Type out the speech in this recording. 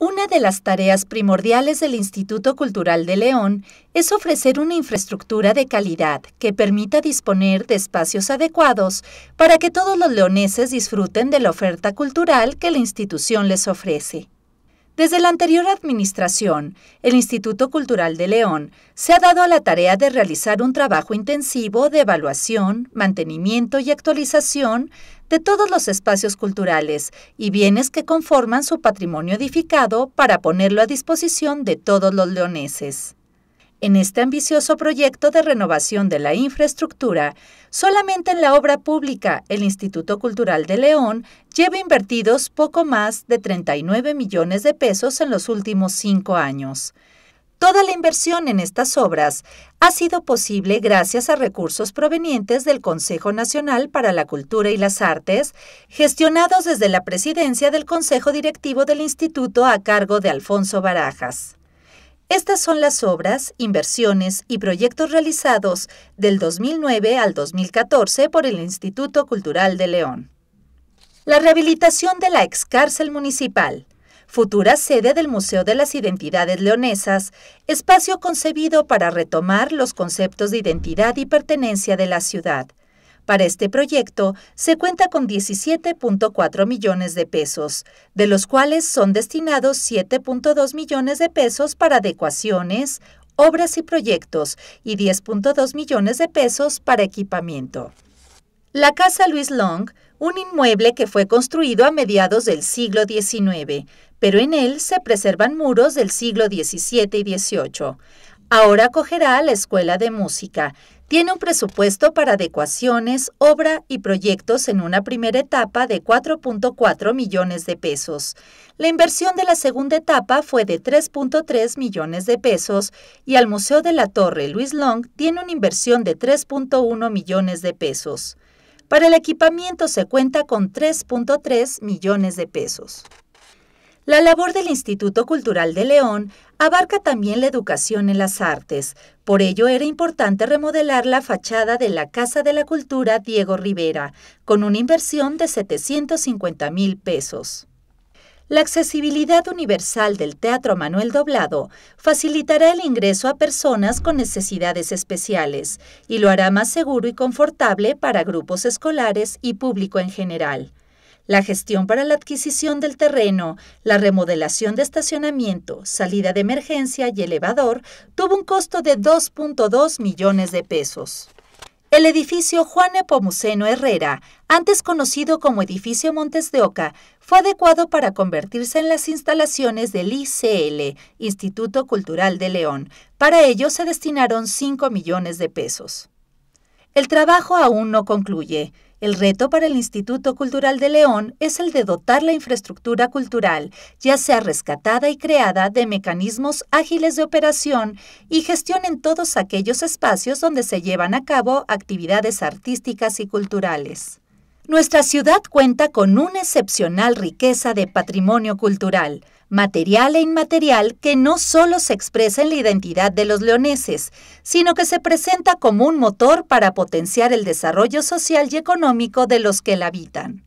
Una de las tareas primordiales del Instituto Cultural de León es ofrecer una infraestructura de calidad que permita disponer de espacios adecuados para que todos los leoneses disfruten de la oferta cultural que la institución les ofrece. Desde la anterior administración, el Instituto Cultural de León se ha dado a la tarea de realizar un trabajo intensivo de evaluación, mantenimiento y actualización de todos los espacios culturales y bienes que conforman su patrimonio edificado para ponerlo a disposición de todos los leoneses. En este ambicioso proyecto de renovación de la infraestructura, solamente en la obra pública el Instituto Cultural de León lleva invertidos poco más de 39 millones de pesos en los últimos cinco años. Toda la inversión en estas obras ha sido posible gracias a recursos provenientes del Consejo Nacional para la Cultura y las Artes, gestionados desde la presidencia del Consejo Directivo del Instituto a cargo de Alfonso Barajas. Estas son las obras, inversiones y proyectos realizados del 2009 al 2014 por el Instituto Cultural de León. La rehabilitación de la excárcel municipal, futura sede del Museo de las Identidades Leonesas, espacio concebido para retomar los conceptos de identidad y pertenencia de la ciudad. Para este proyecto se cuenta con 17.4 millones de pesos, de los cuales son destinados 7.2 millones de pesos para adecuaciones, obras y proyectos y 10.2 millones de pesos para equipamiento. La Casa Luis Long, un inmueble que fue construido a mediados del siglo XIX, pero en él se preservan muros del siglo XVII y XVIII. Ahora acogerá a la Escuela de Música. Tiene un presupuesto para adecuaciones, obra y proyectos en una primera etapa de 4.4 millones de pesos. La inversión de la segunda etapa fue de 3.3 millones de pesos y al Museo de la Torre Luis Long tiene una inversión de 3.1 millones de pesos. Para el equipamiento se cuenta con 3.3 millones de pesos. La labor del Instituto Cultural de León abarca también la educación en las artes. Por ello era importante remodelar la fachada de la Casa de la Cultura Diego Rivera, con una inversión de 750 mil pesos. La accesibilidad universal del Teatro Manuel Doblado facilitará el ingreso a personas con necesidades especiales y lo hará más seguro y confortable para grupos escolares y público en general la gestión para la adquisición del terreno, la remodelación de estacionamiento, salida de emergencia y elevador tuvo un costo de 2.2 millones de pesos. El edificio Juan Epomuceno Herrera, antes conocido como Edificio Montes de Oca, fue adecuado para convertirse en las instalaciones del ICL, Instituto Cultural de León. Para ello se destinaron 5 millones de pesos. El trabajo aún no concluye. El reto para el Instituto Cultural de León es el de dotar la infraestructura cultural, ya sea rescatada y creada, de mecanismos ágiles de operación y gestión en todos aquellos espacios donde se llevan a cabo actividades artísticas y culturales. Nuestra ciudad cuenta con una excepcional riqueza de patrimonio cultural, material e inmaterial, que no solo se expresa en la identidad de los leoneses, sino que se presenta como un motor para potenciar el desarrollo social y económico de los que la habitan.